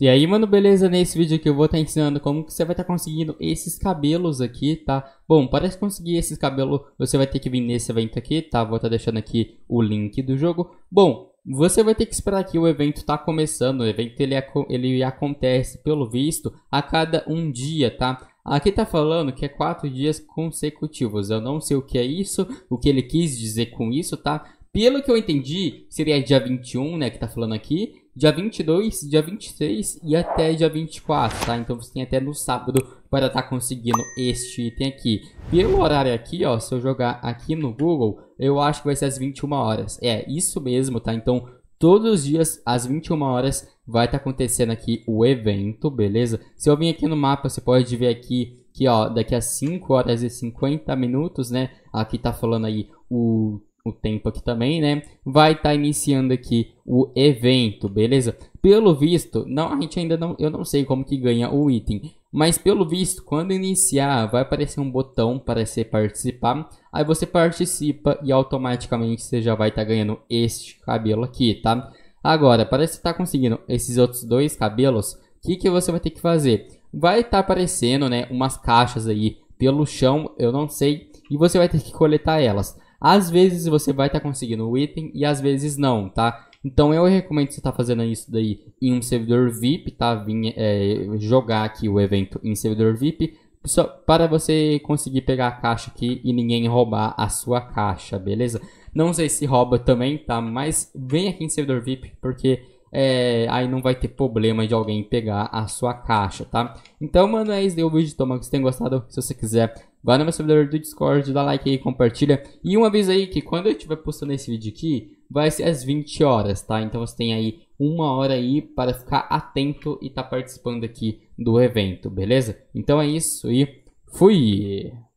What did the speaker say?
E aí, mano, beleza? Nesse vídeo aqui eu vou estar tá ensinando como que você vai estar tá conseguindo esses cabelos aqui, tá? Bom, para conseguir esses cabelos, você vai ter que vir nesse evento aqui, tá? Vou estar tá deixando aqui o link do jogo. Bom, você vai ter que esperar que o evento tá começando. O evento, ele, ele acontece, pelo visto, a cada um dia, tá? Aqui tá falando que é quatro dias consecutivos. Eu não sei o que é isso, o que ele quis dizer com isso, tá? Pelo que eu entendi, seria dia 21, né, que tá falando aqui, dia 22, dia 26 e até dia 24, tá? Então você tem até no sábado para estar tá conseguindo este item aqui. Pelo horário aqui, ó, se eu jogar aqui no Google, eu acho que vai ser às 21 horas. É, isso mesmo, tá? Então todos os dias às 21 horas vai estar tá acontecendo aqui o evento, beleza? Se eu vir aqui no mapa, você pode ver aqui que ó, daqui a 5 horas e 50 minutos, né? Aqui tá falando aí o o tempo aqui também, né? Vai estar tá iniciando aqui o evento, beleza? Pelo visto, não, a gente ainda não, eu não sei como que ganha o item, mas pelo visto, quando iniciar, vai aparecer um botão para você participar. Aí você participa e automaticamente você já vai estar tá ganhando este cabelo aqui, tá? Agora, para você estar tá conseguindo esses outros dois cabelos, o que, que você vai ter que fazer? Vai estar tá aparecendo né, umas caixas aí pelo chão, eu não sei, e você vai ter que coletar elas. Às vezes você vai estar tá conseguindo o item e às vezes não, tá? Então eu recomendo você estar tá fazendo isso daí em um servidor VIP, tá? Vim, é, jogar aqui o evento em servidor VIP só para você conseguir pegar a caixa aqui e ninguém roubar a sua caixa, beleza? Não sei se rouba também, tá? Mas vem aqui em servidor VIP porque é, aí não vai ter problema de alguém pegar a sua caixa, tá? Então, mano, é isso aí o vídeo. Toma que você tenham gostado. Se você quiser, vá no meu servidor do Discord, dá like aí, compartilha. E uma vez aí que quando eu estiver postando esse vídeo aqui, vai ser às 20 horas, tá? Então você tem aí uma hora aí para ficar atento e tá participando aqui do evento, beleza? Então é isso e fui!